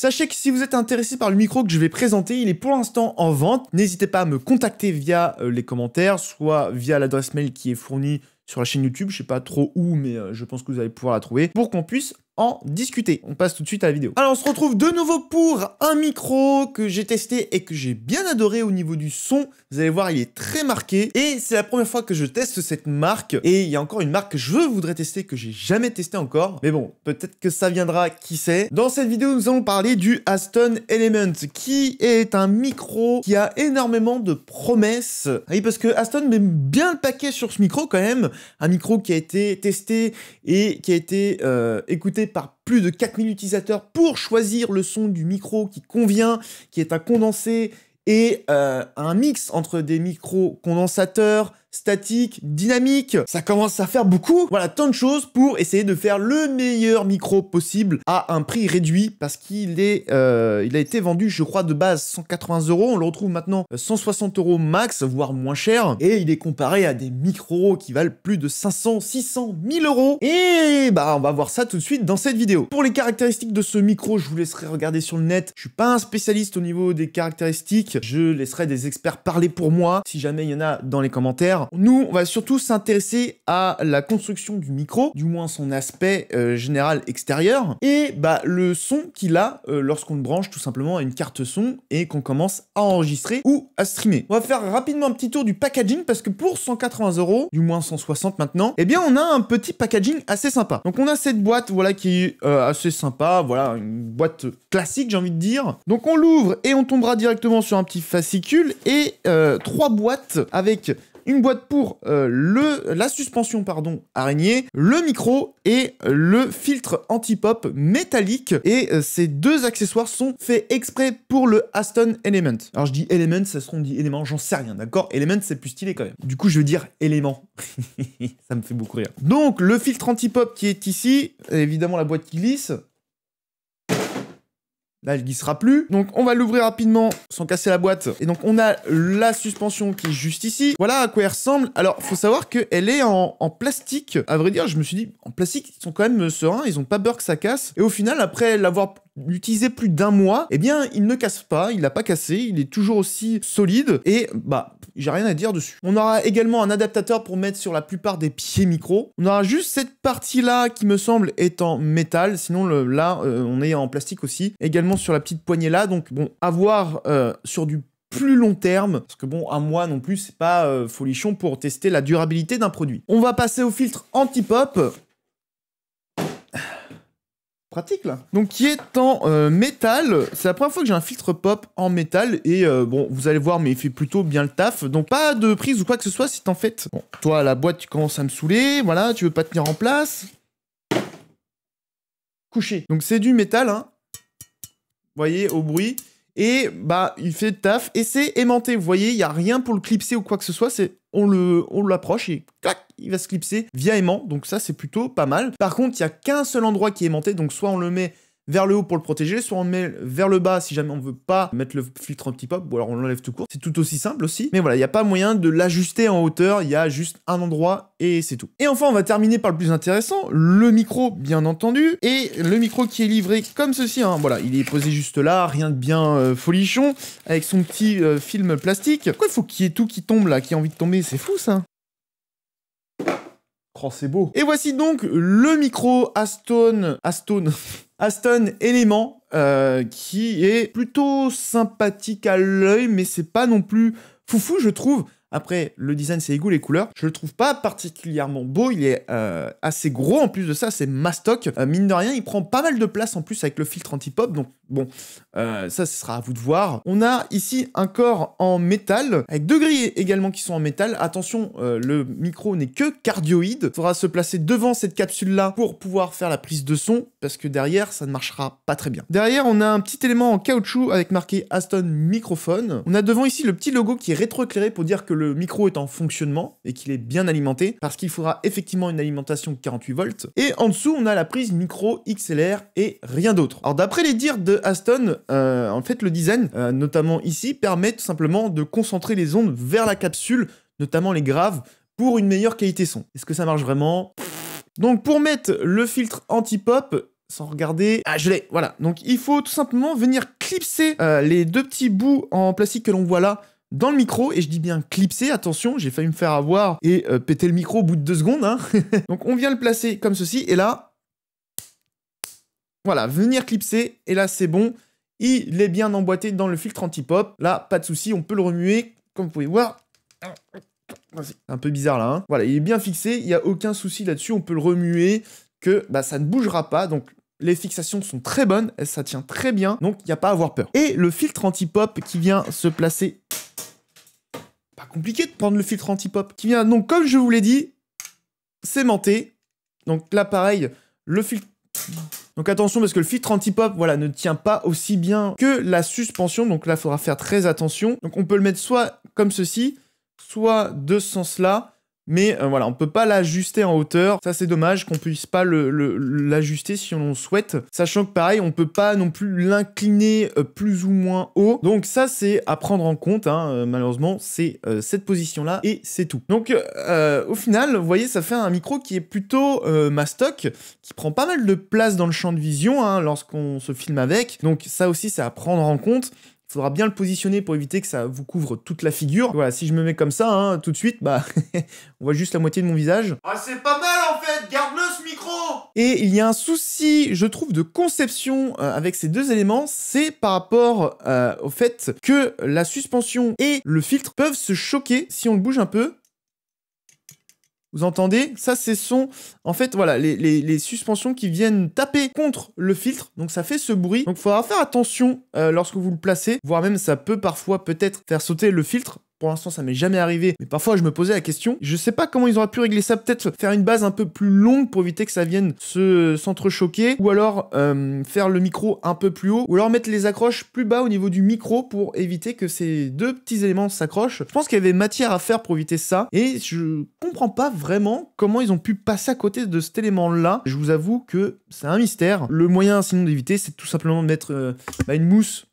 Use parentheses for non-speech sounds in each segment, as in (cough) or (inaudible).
Sachez que si vous êtes intéressé par le micro que je vais présenter, il est pour l'instant en vente. N'hésitez pas à me contacter via euh, les commentaires, soit via l'adresse mail qui est fournie sur la chaîne YouTube, je sais pas trop où, mais euh, je pense que vous allez pouvoir la trouver, pour qu'on puisse en discuter. On passe tout de suite à la vidéo. Alors on se retrouve de nouveau pour un micro que j'ai testé et que j'ai bien adoré au niveau du son. Vous allez voir, il est très marqué et c'est la première fois que je teste cette marque et il y a encore une marque que je voudrais tester que j'ai jamais testé encore. Mais bon, peut-être que ça viendra, qui sait. Dans cette vidéo, nous allons parler du Aston Element qui est un micro qui a énormément de promesses. Ah oui, parce que Aston met bien le paquet sur ce micro quand même. Un micro qui a été testé et qui a été euh, écouté par plus de 4000 utilisateurs pour choisir le son du micro qui convient, qui est un condensé et euh, un mix entre des micros condensateurs, statique, dynamique. Ça commence à faire beaucoup. Voilà, tant de choses pour essayer de faire le meilleur micro possible à un prix réduit parce qu'il est, euh, il a été vendu, je crois, de base 180 euros. On le retrouve maintenant 160 euros max, voire moins cher. Et il est comparé à des micros qui valent plus de 500, 600, 1000 euros. Et bah, on va voir ça tout de suite dans cette vidéo. Pour les caractéristiques de ce micro, je vous laisserai regarder sur le net. Je suis pas un spécialiste au niveau des caractéristiques. Je laisserai des experts parler pour moi si jamais il y en a dans les commentaires. Nous, on va surtout s'intéresser à la construction du micro, du moins son aspect euh, général extérieur, et bah, le son qu'il a euh, lorsqu'on le branche tout simplement à une carte son et qu'on commence à enregistrer ou à streamer. On va faire rapidement un petit tour du packaging parce que pour 180 euros, du moins 160 maintenant, eh bien on a un petit packaging assez sympa. Donc on a cette boîte voilà qui est euh, assez sympa, voilà une boîte classique j'ai envie de dire. Donc on l'ouvre et on tombera directement sur un petit fascicule et trois boîtes avec une boîte pour euh, le, la suspension pardon, araignée, le micro et le filtre anti-pop métallique. Et euh, ces deux accessoires sont faits exprès pour le Aston Element. Alors je dis Element, ça se dit élément, j'en sais rien, d'accord Element, c'est plus stylé quand même. Du coup, je veux dire élément. (laughs) ça me fait beaucoup rire. Donc, le filtre anti-pop qui est ici, évidemment la boîte qui glisse, Là, elle glissera plus. Donc, on va l'ouvrir rapidement sans casser la boîte. Et donc, on a la suspension qui est juste ici. Voilà à quoi elle ressemble. Alors, faut savoir qu'elle est en, plastique. À vrai dire, je me suis dit, en plastique, ils sont quand même sereins. Ils ont pas peur que ça casse. Et au final, après l'avoir l'utiliser plus d'un mois, eh bien, il ne casse pas, il n'a pas cassé, il est toujours aussi solide et bah, j'ai rien à dire dessus. On aura également un adaptateur pour mettre sur la plupart des pieds micro. On aura juste cette partie-là qui me semble est en métal, sinon là, euh, on est en plastique aussi. Également sur la petite poignée là, donc bon, avoir voir euh, sur du plus long terme, parce que bon, un mois non plus, c'est pas euh, folichon pour tester la durabilité d'un produit. On va passer au filtre anti-pop pratique là. Donc qui est en euh, métal, c'est la première fois que j'ai un filtre pop en métal et euh, bon vous allez voir mais il fait plutôt bien le taf donc pas de prise ou quoi que ce soit si t'en fait. toi la boîte tu commences à me saouler voilà tu veux pas tenir en place. Couché. Donc c'est du métal hein. voyez au bruit et bah il fait le taf et c'est aimanté vous voyez il y a rien pour le clipser ou quoi que ce soit c'est on le, on l'approche et clac, il va se clipser via aimant. Donc ça, c'est plutôt pas mal. Par contre, il y a qu'un seul endroit qui est aimanté, donc soit on le met vers le haut pour le protéger, soit on le met vers le bas si jamais on veut pas mettre le filtre un petit pop ou alors on l'enlève tout court. C'est tout aussi simple aussi. Mais voilà, il n'y a pas moyen de l'ajuster en hauteur, il y a juste un endroit et c'est tout. Et enfin, on va terminer par le plus intéressant, le micro, bien entendu. Et le micro qui est livré comme ceci, hein. voilà, il est posé juste là, rien de bien euh, folichon, avec son petit euh, film plastique. Pourquoi faut qu'il y ait tout qui tombe là, qui a envie de tomber C'est fou ça Oh, c'est beau. Et voici donc le micro Aston. Aston. (laughs) Aston Element, euh, qui est plutôt sympathique à l'œil, mais c'est pas non plus foufou, je trouve. Après, le design, c'est égout, les couleurs. Je le trouve pas particulièrement beau. Il est euh, assez gros. En plus de ça, c'est mastoc. Euh, mine de rien, il prend pas mal de place en plus avec le filtre anti-pop. Donc, bon, euh, ça, ce sera à vous de voir. On a ici un corps en métal, avec deux grilles également qui sont en métal. Attention, le micro n'est que cardioïde. Il faudra se placer devant cette capsule-là pour pouvoir faire la prise de son, parce que derrière, ça ne marchera pas très bien. Derrière, on a un petit élément en caoutchouc avec marqué Aston Microphone. On a devant ici le petit logo qui est rétroéclairé pour dire que le micro est en fonctionnement et qu'il est bien alimenté, parce qu'il faudra effectivement une alimentation de 48 volts. Et en dessous, on a la prise micro XLR et rien d'autre. Alors d'après les dires de Aston, euh, en fait le design, euh, notamment ici, permet tout simplement de concentrer les ondes vers la capsule, notamment les graves, pour une meilleure qualité son. Est-ce que ça marche vraiment donc pour mettre le filtre anti-pop, sans regarder. Ah, je l'ai, voilà. Donc il faut tout simplement venir clipser euh, les deux petits bouts en plastique que l'on voit là dans le micro, et je dis bien clipser, attention, j'ai failli me faire avoir et euh, péter le micro au bout de deux secondes. Hein. (laughs) Donc on vient le placer comme ceci, et là, voilà, venir clipser, et là c'est bon. Il est bien emboîté dans le filtre anti-pop. Là, pas de souci, on peut le remuer, comme vous pouvez voir. C'est un peu bizarre là. Hein. Voilà, il est bien fixé, il n'y a aucun souci là-dessus, on peut le remuer, que bah, ça ne bougera pas. Donc les fixations sont très bonnes, ça tient très bien, donc il n'y a pas à avoir peur. Et le filtre anti-pop qui vient se placer compliqué de prendre le filtre anti-pop, qui vient donc, comme je vous l'ai dit, menté Donc là, pareil, le filtre... Donc attention parce que le filtre anti-pop voilà, ne tient pas aussi bien que la suspension, donc là il faudra faire très attention. Donc on peut le mettre soit comme ceci, soit de ce sens-là, mais euh, voilà, on peut pas l'ajuster en hauteur. Ça, c'est dommage qu'on puisse pas l'ajuster si on le souhaite. Sachant que pareil, on peut pas non plus l'incliner euh, plus ou moins haut. Donc ça, c'est à prendre en compte. Hein. Euh, malheureusement, c'est cette position-là et c'est tout. Donc au final, vous voyez, ça fait un micro qui est plutôt mastoc, qui prend pas mal de place dans le champ de vision hein, lorsqu'on se filme avec. Donc ça aussi, c'est à prendre en compte faudra bien le positionner pour éviter que ça vous couvre toute la figure. Voilà, si je me mets comme ça, hein, tout de suite, bah, (laughs) on voit juste la moitié de mon visage. Ah, c'est pas mal en fait, garde-le ce micro Et il y a un souci, je trouve, de conception euh, avec ces deux éléments, c'est par rapport euh, au fait que la suspension et le filtre peuvent se choquer si on le bouge un peu. Vous entendez Ça, ce sont En fait, voilà, les, suspensions qui viennent taper contre le filtre. Donc, ça fait ce bruit. Donc, il faudra faire attention euh, lorsque vous le placez. Voire même, ça peut parfois peut-être faire sauter le filtre. Pour l'instant, ça m'est jamais arrivé, mais parfois je me posais la question. Je ne sais pas comment ils auraient pu régler ça, peut-être faire une base un peu plus longue pour éviter que ça vienne se s'entrechoquer, ou alors euh, faire le micro un peu plus haut, ou alors mettre les accroches plus bas au niveau du micro pour éviter que ces deux petits éléments s'accrochent. Je pense qu'il y avait matière à faire pour éviter ça, et je comprends pas vraiment comment ils ont pu passer à côté de cet élément-là. Je vous avoue que c'est un mystère. Le moyen sinon d'éviter, c'est tout simplement de mettre euh, bah, une mousse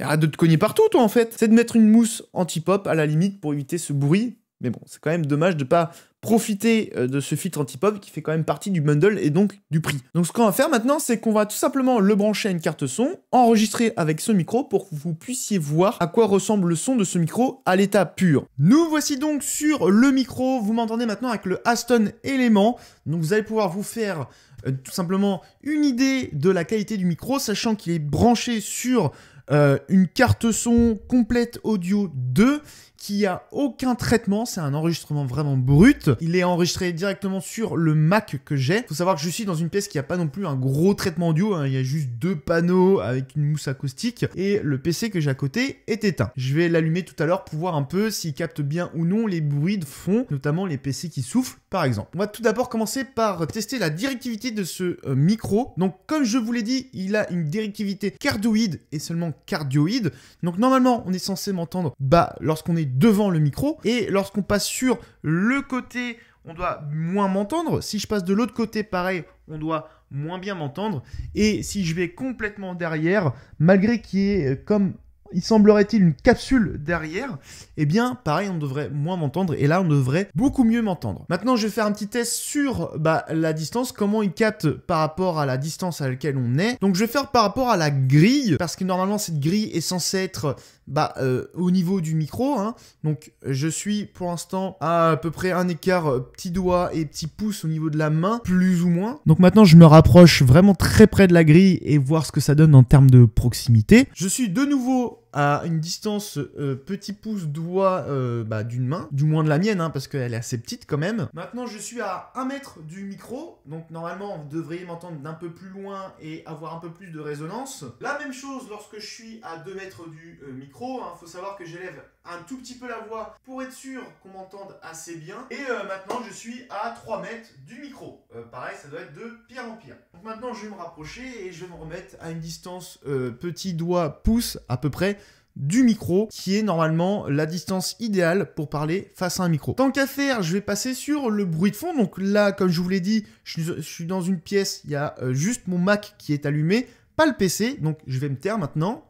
Arrête de te cogner partout, toi, en fait. C'est de mettre une mousse anti-pop à la limite pour éviter ce bruit. Mais bon, c'est quand même dommage de pas profiter euh, de ce filtre anti-pop qui fait quand même partie du bundle et donc du prix. Donc ce qu'on va faire maintenant, c'est qu'on va tout simplement le brancher à une carte son, enregistrer avec ce micro pour que vous puissiez voir à quoi ressemble le son de ce micro à l'état pur. Nous voici donc sur le micro, vous m'entendez maintenant avec le Aston Element, donc vous allez pouvoir vous faire euh, tout simplement une idée de la qualité du micro, sachant qu'il est branché sur euh, une carte son complète audio 2 qui a aucun traitement. C'est un enregistrement vraiment brut. Il est enregistré directement sur le Mac que j'ai. Faut savoir que je suis dans une pièce qui a pas non plus un gros traitement audio. Hein. Il y a juste deux panneaux avec une mousse acoustique et le PC que j'ai à côté est éteint. Je vais l'allumer tout à l'heure pour voir un peu s'il capte bien ou non les bruits de fond, notamment les PC qui soufflent par exemple. On va tout d'abord commencer par tester la directivité de ce euh, micro. Donc comme je vous l'ai dit, il a une directivité cardioïde et seulement cardioïde. Donc normalement, on est censé m'entendre bas lorsqu'on est devant le micro. Et lorsqu'on passe sur le côté, on doit moins m'entendre. Si je passe de l'autre côté, pareil, on doit moins bien m'entendre. Et si je vais complètement derrière, malgré qu'il y ait euh, comme il semblerait-il une capsule derrière, eh bien pareil on devrait moins m'entendre et là on devrait beaucoup mieux m'entendre. Maintenant je vais faire un petit test sur bah, la distance, comment il capte par rapport à la distance à laquelle on est. Donc je vais faire par rapport à la grille, parce que normalement cette grille est censée être bah, euh, au niveau du micro, hein, donc je suis pour l'instant à à peu près un écart euh, petit doigt et petit pouce au niveau de la main, plus ou moins. Donc maintenant je me rapproche vraiment très près de la grille et voir ce que ça donne en termes de proximité. Je suis de nouveau à une distance euh, petit pouce doigt euh, bah, d'une main, du moins de la mienne, hein, parce qu'elle est assez petite quand même. Maintenant, je suis à 1 mètre du micro, donc normalement, vous devriez m'entendre d'un peu plus loin et avoir un peu plus de résonance. La même chose lorsque je suis à 2 mètres du euh, micro, il hein. faut savoir que j'élève un tout petit peu la voix pour être sûr qu'on m'entende assez bien. Et maintenant, je suis à 3 mètres du micro. pareil, ça doit être de pire en pire. Donc maintenant, je vais me rapprocher et je vais me remettre à une distance petit doigt pouce à peu près du micro, qui est normalement la distance idéale pour parler face à un micro. Tant qu'à faire, je vais passer sur le bruit de fond. Donc là, comme je vous l'ai dit, je suis dans une pièce, il y a euh, juste mon Mac qui est allumé, pas le PC, donc je vais me taire maintenant.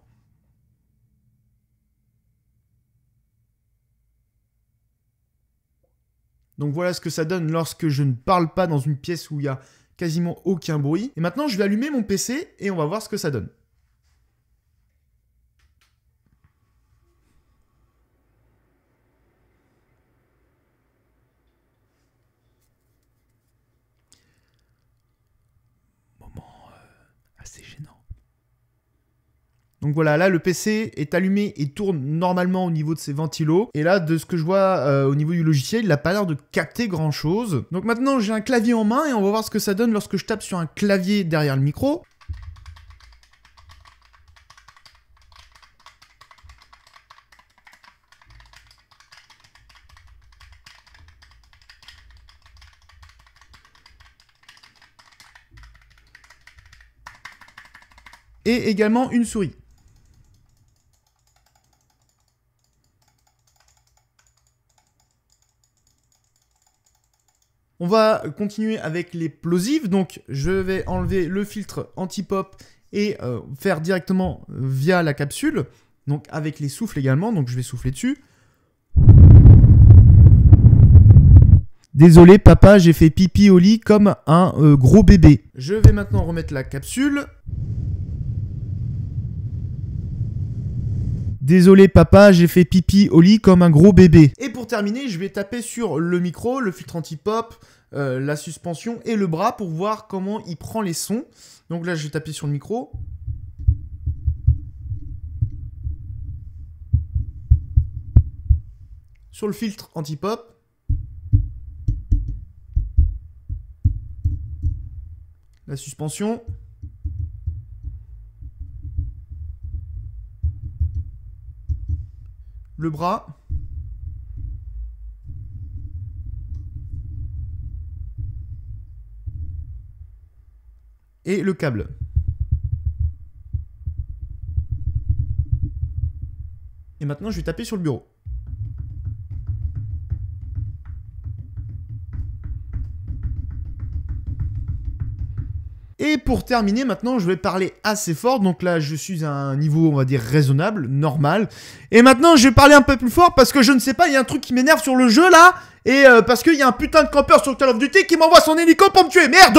Donc voilà ce que ça donne lorsque je ne parle pas dans une pièce où il y a quasiment aucun bruit. Et maintenant, je vais allumer mon PC et on va voir ce que ça donne. Donc voilà, là le PC est allumé et tourne normalement au niveau de ses ventilos. Et là, de ce que je vois euh, au niveau du logiciel, il n'a pas l'air de capter grand chose. Donc maintenant, j'ai un clavier en main et on va voir ce que ça donne lorsque je tape sur un clavier derrière le micro. et également une souris. On va continuer avec les plosives. Donc, je vais enlever le filtre anti-pop et euh, faire directement via la capsule. Donc, avec les souffles également. Donc, je vais souffler dessus. Désolé, papa, j'ai fait pipi au lit comme un euh, gros bébé. Je vais maintenant remettre la capsule. Désolé papa, j'ai fait pipi au lit comme un gros bébé. Et pour terminer, je vais taper sur le micro, le filtre anti-pop, euh, la suspension et le bras pour voir comment il prend les sons. Donc là, je vais taper sur le micro. Sur le filtre anti-pop. La suspension. le bras. Et le câble. Et maintenant, je vais taper sur le bureau. pour terminer, maintenant, je vais parler assez fort. Donc là, je suis à un niveau, on va dire, raisonnable, normal. Et maintenant, je vais parler un peu plus fort parce que je ne sais pas, il y a un truc qui m'énerve sur le jeu là. Et euh, parce qu'il y a un putain de campeur sur Call of Duty qui m'envoie son hélico pour me tuer. Merde!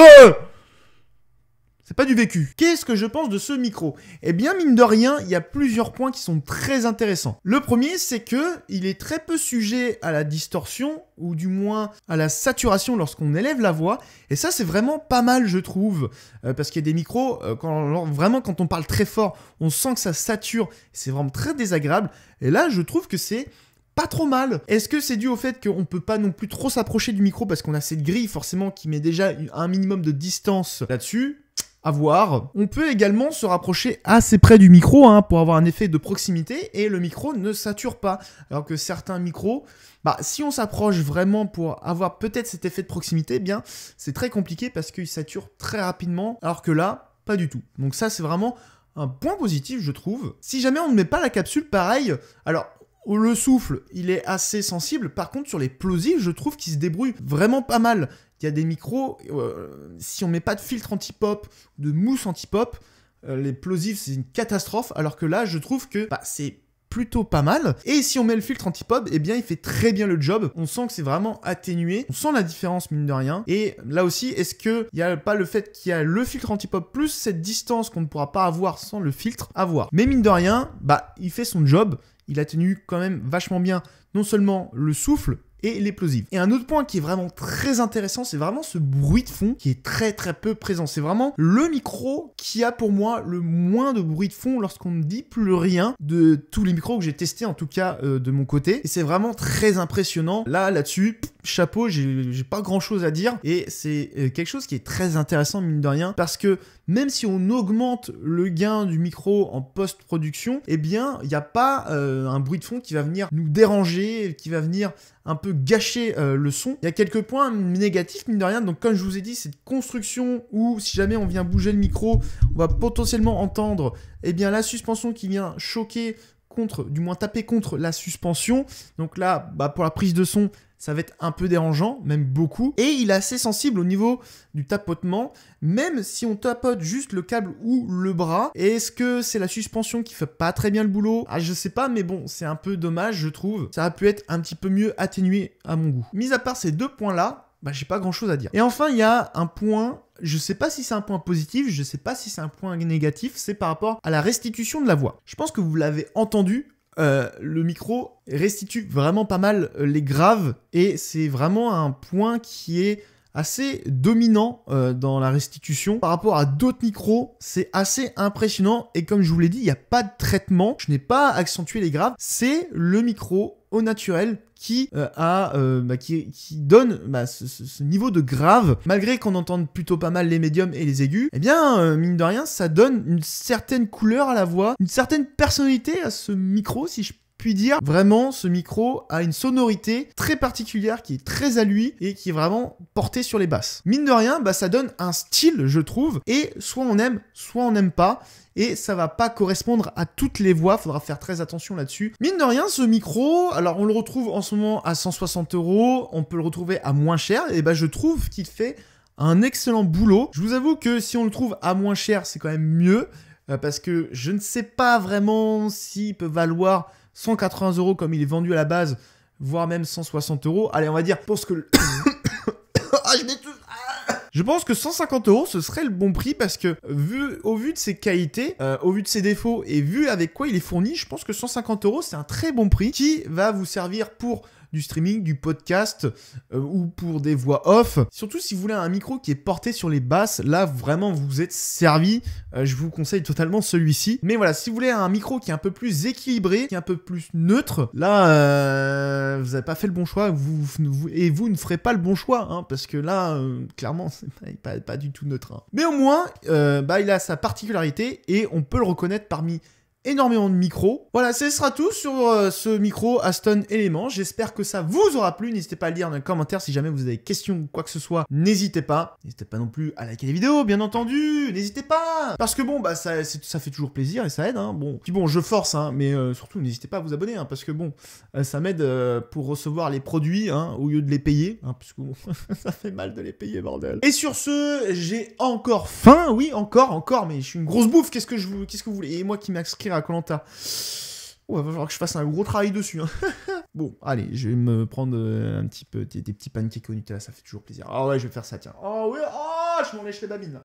C'est pas du vécu. Qu'est-ce que je pense de ce micro Eh bien, mine de rien, il y a plusieurs points qui sont très intéressants. Le premier, c'est que il est très peu sujet à la distorsion ou du moins à la saturation lorsqu'on élève la voix. Et ça, c'est vraiment pas mal, je trouve, euh, parce qu'il y a des micros, euh, quand, vraiment quand on parle très fort, on sent que ça sature. C'est vraiment très désagréable. Et là, je trouve que c'est pas trop mal. Est-ce que c'est dû au fait qu'on peut pas non plus trop s'approcher du micro parce qu'on a cette grille forcément qui met déjà un minimum de distance là-dessus on peut également se rapprocher assez près du micro hein, pour avoir un effet de proximité et le micro ne sature pas. Alors que certains micros, bah, si on s'approche vraiment pour avoir peut-être cet effet de proximité, eh bien c'est très compliqué parce qu'il sature très rapidement alors que là, pas du tout. Donc ça c'est vraiment un point positif je trouve. Si jamais on ne met pas la capsule pareil, alors oh, le souffle, il est assez sensible. Par contre, sur les plausibles je trouve qu'ils se débrouille vraiment pas mal il y a des micros, euh, si on met pas de filtre anti-pop, de mousse anti-pop, euh, les plosifs c'est une catastrophe, alors que là je trouve que bah, c'est plutôt pas mal. Et si on met le filtre anti-pop, eh bien il fait très bien le job. On sent que c'est vraiment atténué. On sent la différence mine de rien. Et là aussi, est-ce que il n'y a pas le fait qu'il y a le filtre anti-pop plus cette distance qu'on ne pourra pas avoir sans le filtre à voir. Mais mine de rien, bah il fait son job. Il a tenu quand même vachement bien non seulement le souffle, et l'éplosive. Et un autre point qui est vraiment très intéressant, c'est vraiment ce bruit de fond qui est très très peu présent. C'est vraiment le micro qui a pour moi le moins de bruit de fond lorsqu'on ne dit plus rien de tous les micros que j'ai testés, en tout cas euh, de mon côté. Et c'est vraiment très impressionnant. Là, là-dessus, chapeau, j'ai pas grand chose à dire. Et c'est euh, quelque chose qui est très intéressant, mine de rien, parce que même si on augmente le gain du micro en post-production, eh bien, il n'y a pas euh, un bruit de fond qui va venir nous déranger, qui va venir un peu gâcher euh, le son. Il y a quelques points négatifs, mine de rien. Donc, comme je vous ai dit, cette construction où, si jamais on vient bouger le micro, on va potentiellement entendre eh bien, la suspension qui vient choquer contre, du moins taper contre la suspension. Donc là, bah, pour la prise de son, ça va être un peu dérangeant, même beaucoup. Et il est assez sensible au niveau du tapotement, même si on tapote juste le câble ou le bras. Est-ce que c'est la suspension qui fait pas très bien le boulot Ah, je sais pas, mais bon, c'est un peu dommage, je trouve. Ça a pu être un petit peu mieux atténué à mon goût. Mis à part ces deux points-là, bah, j'ai pas grand chose à dire. Et enfin, il y a un point, je sais pas si c'est un point positif, je sais pas si c'est un point négatif, c'est par rapport à la restitution de la voix. Je pense que vous l'avez entendu euh, le micro restitue vraiment pas mal euh, les graves et c'est vraiment un point qui est assez dominant euh, dans la restitution. Par rapport à d'autres micros, c'est assez impressionnant et comme je vous l'ai dit, il n'y a pas de traitement, je n'ai pas accentué les graves, c'est le micro au naturel qui euh, a euh, bah, qui, donne bah, ce, niveau de grave malgré qu'on entende plutôt pas mal les médiums et les aigus et eh bien euh, mine de rien ça donne une certaine couleur à la voix une certaine personnalité à ce micro si je puis dire vraiment ce micro a une sonorité très particulière qui est très à lui et qui est vraiment portée sur les basses. Mine de rien, bah, ça donne un style, je trouve, et soit on aime, soit on n'aime pas et ça va pas correspondre à toutes les voix, faudra faire très attention là-dessus. Mine de rien, ce micro, alors on le retrouve en ce moment à 160 euros, on peut le retrouver à moins cher, et bah je trouve qu'il fait un excellent boulot. Je vous avoue que si on le trouve à moins cher, c'est quand même mieux, euh, parce que je ne sais pas vraiment s'il peut valoir 180 euros comme il est vendu à la base, voire même 160 euros. Allez, on va dire, (coughs) ah, je pense que... je pense que 150 euros ce serait le bon prix parce que vu au vu de ses qualités, euh, au vu de ses défauts et vu avec quoi il est fourni, je pense que 150 euros c'est un très bon prix qui va vous servir pour du streaming, du podcast euh, ou pour des voix off. Surtout si vous voulez un micro qui est porté sur les basses, là vraiment vous êtes servi. Euh, je vous conseille totalement celui-ci. Mais voilà, si vous voulez un micro qui est un peu plus équilibré, qui est un peu plus neutre, là euh, vous n'avez pas fait le bon choix et vous ne ferez pas le bon choix hein, parce que là clairement (laughs) c'est pas, pas, du tout neutre. Hein. Mais au moins bah, il a sa particularité et on peut le reconnaître parmi énormément de micros. Voilà, ce sera tout sur euh, ce micro Aston Element. J'espère que ça vous aura plu. N'hésitez pas à le dire dans les commentaires si jamais vous avez des questions ou quoi que ce soit. N'hésitez pas. N'hésitez pas non plus à liker les vidéos, bien entendu. N'hésitez pas. Parce que bon, bah ça, ça fait toujours plaisir et ça aide. Hein. Bon, puis bon, je force, hein, mais euh, surtout n'hésitez pas à vous abonner hein, parce que bon, euh, ça m'aide pour recevoir les produits au lieu de les payer, parce que bon, (laughs) ça fait mal de les payer, bordel. Et sur ce, j'ai encore faim. Oui, encore, encore, mais je suis une grosse bouffe. Qu'est-ce que vous, qu'est-ce que vous voulez Et moi qui m'inscris à Colanta. Il va falloir que je fasse un gros travail dessus. Hein. (laughs) bon, allez, je vais me prendre euh, un petit peu des, petits pancakes au Nutella, ça fait toujours plaisir. Ah ouais, je vais faire ça, tiens. Oh ah oui, ah je m'en lèche les babines.